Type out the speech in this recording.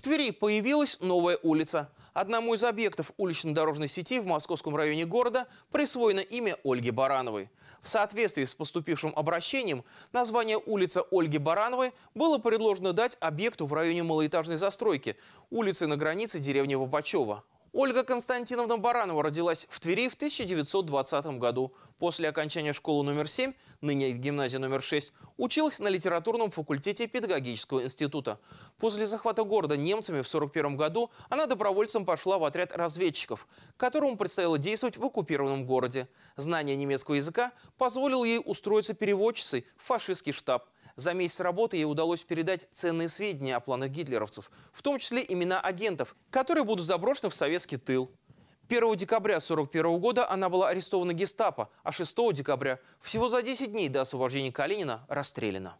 В Твери появилась новая улица. Одному из объектов улично-дорожной сети в московском районе города присвоено имя Ольги Барановой. В соответствии с поступившим обращением, название улица Ольги Барановой было предложено дать объекту в районе малоэтажной застройки, улицы на границе деревни Бабачева. Ольга Константиновна Баранова родилась в Твери в 1920 году. После окончания школы номер 7, ныне гимназия номер 6, училась на литературном факультете Педагогического института. После захвата города немцами в 1941 году она добровольцем пошла в отряд разведчиков, которому предстояло действовать в оккупированном городе. Знание немецкого языка позволило ей устроиться переводчицей в фашистский штаб, за месяц работы ей удалось передать ценные сведения о планах гитлеровцев, в том числе имена агентов, которые будут заброшены в советский тыл. 1 декабря 1941 года она была арестована гестапо, а 6 декабря, всего за 10 дней до освобождения Калинина, расстреляна.